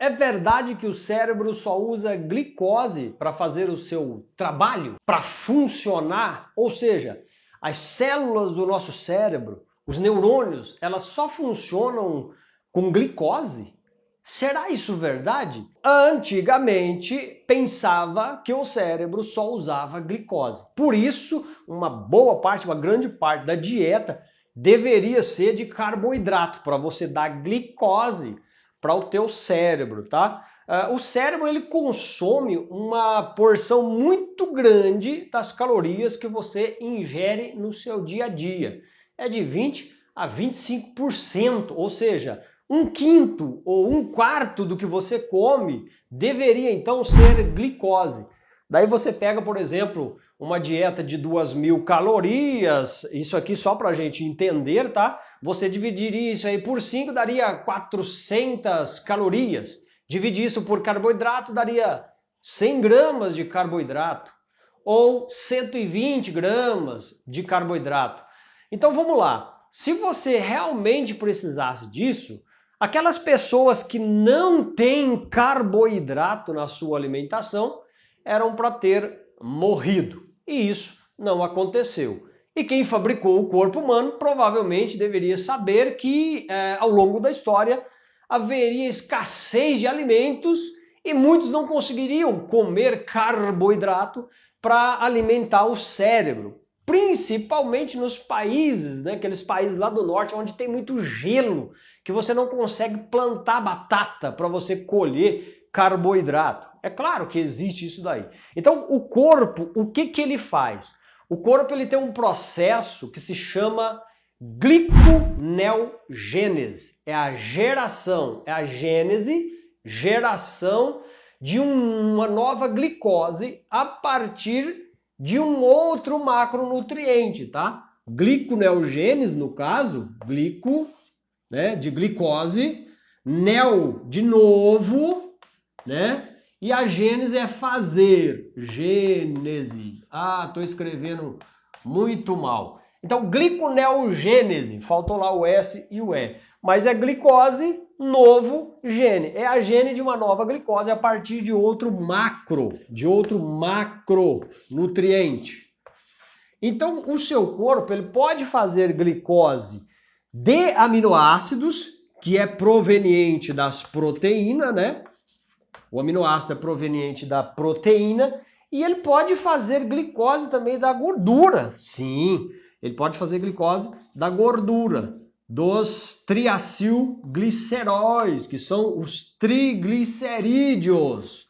É verdade que o cérebro só usa glicose para fazer o seu trabalho, para funcionar? Ou seja, as células do nosso cérebro, os neurônios, elas só funcionam com glicose? Será isso verdade? Antigamente pensava que o cérebro só usava glicose. Por isso, uma boa parte, uma grande parte da dieta deveria ser de carboidrato para você dar glicose para o teu cérebro, tá? Uh, o cérebro ele consome uma porção muito grande das calorias que você ingere no seu dia a dia. É de 20 a 25%, ou seja, um quinto ou um quarto do que você come deveria então ser glicose. Daí você pega, por exemplo, uma dieta de 2 mil calorias, isso aqui só para a gente entender, tá? você dividiria isso aí por 5 daria 400 calorias. Dividir isso por carboidrato daria 100 gramas de carboidrato ou 120 gramas de carboidrato. Então vamos lá. Se você realmente precisasse disso, aquelas pessoas que não têm carboidrato na sua alimentação eram para ter morrido. E isso não aconteceu. E quem fabricou o corpo humano provavelmente deveria saber que é, ao longo da história haveria escassez de alimentos e muitos não conseguiriam comer carboidrato para alimentar o cérebro, principalmente nos países, né, aqueles países lá do norte onde tem muito gelo, que você não consegue plantar batata para você colher carboidrato. É claro que existe isso daí. Então, o corpo, o que que ele faz? O corpo ele tem um processo que se chama gliconeogênese. É a geração, é a gênese, geração de uma nova glicose a partir de um outro macronutriente, tá? Gliconeogênese, no caso, glico, né, de glicose, neo, de novo, né, e a gênese é fazer. Gênese. Ah, estou escrevendo muito mal. Então, gliconeogênese, faltou lá o S e o E. Mas é glicose, novo gene. É a gene de uma nova glicose a partir de outro macro, de outro macronutriente. Então, o seu corpo ele pode fazer glicose de aminoácidos, que é proveniente das proteínas, né? O aminoácido é proveniente da proteína e ele pode fazer glicose também da gordura. Sim, ele pode fazer glicose da gordura, dos triacilgliceróis, que são os triglicerídeos.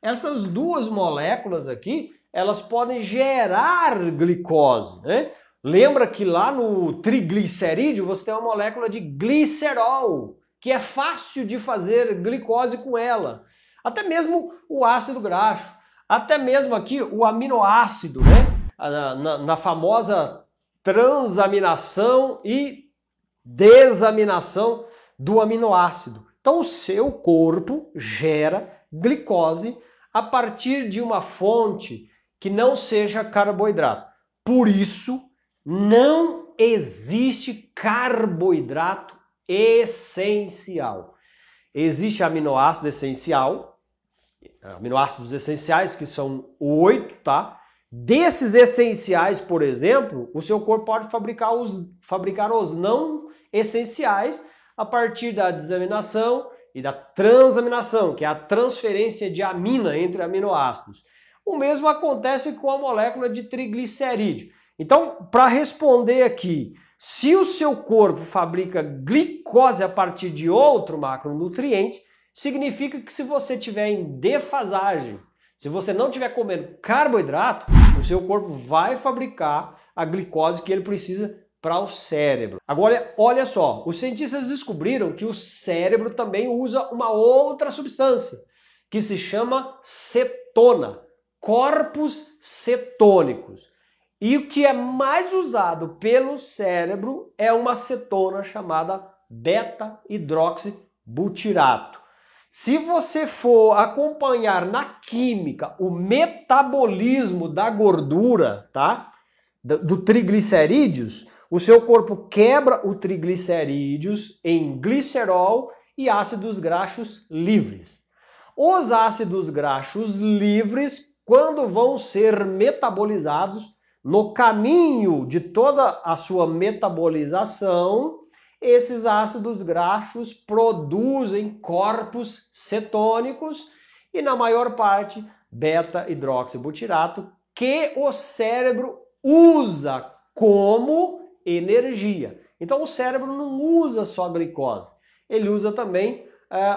Essas duas moléculas aqui, elas podem gerar glicose, né? Lembra que lá no triglicerídeo você tem uma molécula de glicerol, que é fácil de fazer glicose com ela até mesmo o ácido graxo, até mesmo aqui o aminoácido, né? Ah, na, na famosa transaminação e desaminação do aminoácido. Então, o seu corpo gera glicose a partir de uma fonte que não seja carboidrato. Por isso, não existe carboidrato essencial. Existe aminoácido essencial, é, aminoácidos essenciais, que são oito, tá? Desses essenciais, por exemplo, o seu corpo pode fabricar os, fabricar os não essenciais a partir da desaminação e da transaminação, que é a transferência de amina entre aminoácidos. O mesmo acontece com a molécula de triglicerídeo. Então, para responder aqui, se o seu corpo fabrica glicose a partir de outro macronutriente, significa que se você tiver em defasagem, se você não estiver comendo carboidrato, o seu corpo vai fabricar a glicose que ele precisa para o cérebro. Agora, olha só, os cientistas descobriram que o cérebro também usa uma outra substância, que se chama cetona, corpos cetônicos. E o que é mais usado pelo cérebro é uma cetona chamada beta-hidroxibutirato. Se você for acompanhar na química o metabolismo da gordura, tá? Do, do triglicerídeos, o seu corpo quebra o triglicerídeos em glicerol e ácidos graxos livres. Os ácidos graxos livres, quando vão ser metabolizados, no caminho de toda a sua metabolização, esses ácidos graxos produzem corpos cetônicos e, na maior parte, beta-hidroxibutirato, que o cérebro usa como energia. Então, o cérebro não usa só a glicose, ele usa também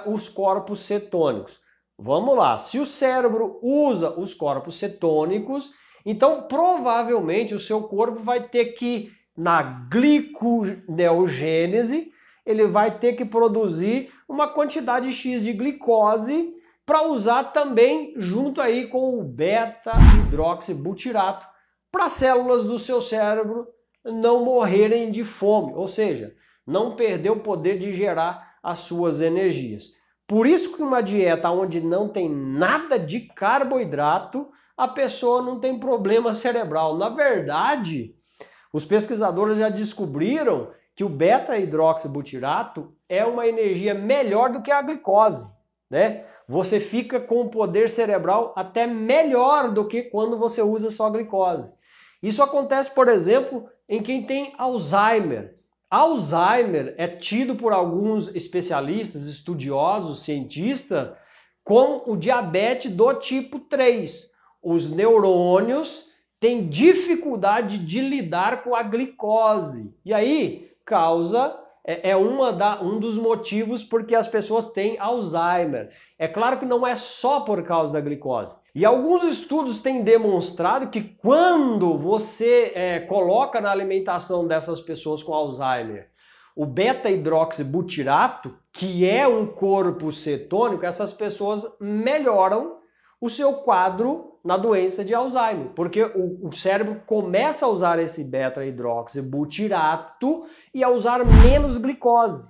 uh, os corpos cetônicos. Vamos lá, se o cérebro usa os corpos cetônicos, então provavelmente o seu corpo vai ter que na gliconeogênese, ele vai ter que produzir uma quantidade X de glicose para usar também junto aí com o beta-hidroxibutirato para células do seu cérebro não morrerem de fome, ou seja, não perder o poder de gerar as suas energias. Por isso que uma dieta onde não tem nada de carboidrato, a pessoa não tem problema cerebral. Na verdade, os pesquisadores já descobriram que o beta-hidroxibutirato é uma energia melhor do que a glicose, né? Você fica com o poder cerebral até melhor do que quando você usa só glicose. Isso acontece, por exemplo, em quem tem Alzheimer. Alzheimer é tido por alguns especialistas, estudiosos, cientistas, com o diabetes do tipo 3. Os neurônios tem dificuldade de lidar com a glicose. E aí causa é, é uma da, um dos motivos porque as pessoas têm Alzheimer. É claro que não é só por causa da glicose. E alguns estudos têm demonstrado que quando você é, coloca na alimentação dessas pessoas com Alzheimer o beta-hidroxibutirato, que é um corpo cetônico, essas pessoas melhoram o seu quadro na doença de Alzheimer, porque o, o cérebro começa a usar esse beta-hidroxibutirato e a usar menos glicose.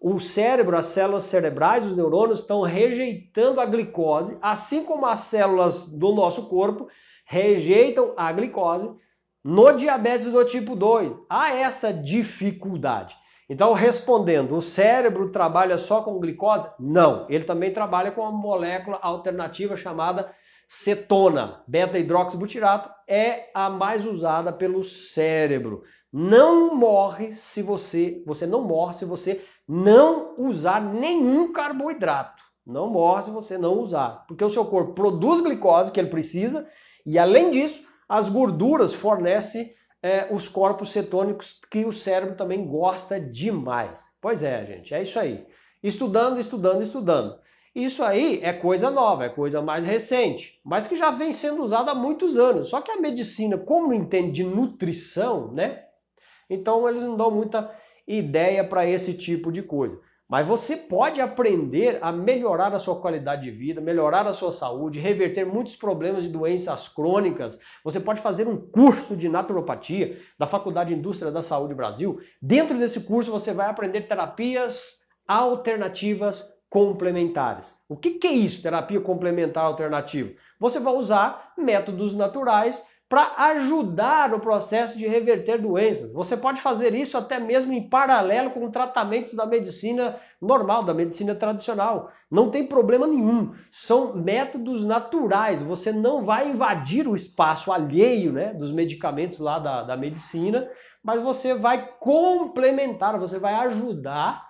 O cérebro, as células cerebrais, os neurônios estão rejeitando a glicose, assim como as células do nosso corpo rejeitam a glicose no diabetes do tipo 2. Há essa dificuldade. Então, respondendo, o cérebro trabalha só com glicose? Não, ele também trabalha com uma molécula alternativa chamada cetona. Beta-hidroxibutirato é a mais usada pelo cérebro. Não morre se você, você não morre se você não usar nenhum carboidrato. Não morre se você não usar, porque o seu corpo produz glicose que ele precisa e além disso, as gorduras fornecem é, os corpos cetônicos que o cérebro também gosta demais. Pois é, gente, é isso aí. Estudando, estudando, estudando. Isso aí é coisa nova, é coisa mais recente, mas que já vem sendo usada há muitos anos. Só que a medicina, como entende de nutrição, né? Então eles não dão muita ideia para esse tipo de coisa. Mas você pode aprender a melhorar a sua qualidade de vida, melhorar a sua saúde, reverter muitos problemas de doenças crônicas. Você pode fazer um curso de naturopatia da Faculdade de Indústria da Saúde Brasil. Dentro desse curso você vai aprender terapias alternativas complementares. O que, que é isso, terapia complementar alternativa? Você vai usar métodos naturais para ajudar o processo de reverter doenças. Você pode fazer isso até mesmo em paralelo com tratamentos da medicina normal, da medicina tradicional. Não tem problema nenhum. São métodos naturais. Você não vai invadir o espaço alheio né, dos medicamentos lá da, da medicina, mas você vai complementar, você vai ajudar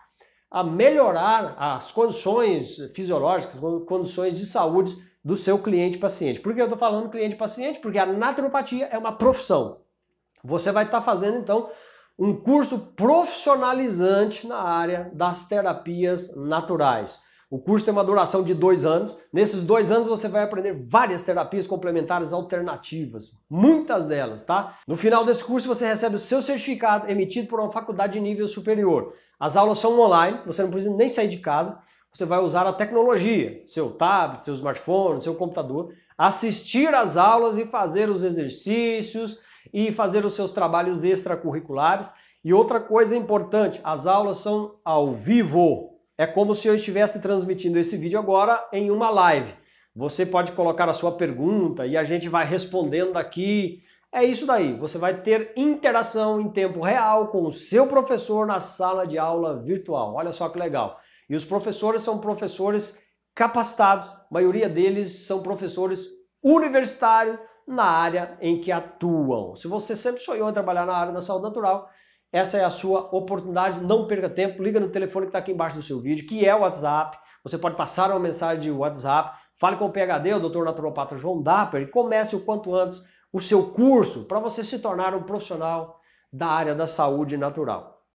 a melhorar as condições fisiológicas, condições de saúde do seu cliente-paciente. Por que eu estou falando cliente-paciente? Porque a naturopatia é uma profissão. Você vai estar tá fazendo, então, um curso profissionalizante na área das terapias naturais. O curso tem uma duração de dois anos. Nesses dois anos você vai aprender várias terapias complementares alternativas, muitas delas, tá? No final desse curso você recebe o seu certificado emitido por uma faculdade de nível superior. As aulas são online, você não precisa nem sair de casa você vai usar a tecnologia, seu tablet, seu smartphone, seu computador, assistir às aulas e fazer os exercícios e fazer os seus trabalhos extracurriculares. E outra coisa importante, as aulas são ao vivo. É como se eu estivesse transmitindo esse vídeo agora em uma live. Você pode colocar a sua pergunta e a gente vai respondendo aqui. É isso daí, você vai ter interação em tempo real com o seu professor na sala de aula virtual. Olha só que legal. E os professores são professores capacitados, a maioria deles são professores universitários na área em que atuam. Se você sempre sonhou em trabalhar na área da saúde natural, essa é a sua oportunidade, não perca tempo, liga no telefone que está aqui embaixo do seu vídeo, que é o WhatsApp, você pode passar uma mensagem de WhatsApp, fale com o PHD, o Dr. Naturopata João Dapper, e comece o quanto antes o seu curso para você se tornar um profissional da área da saúde natural.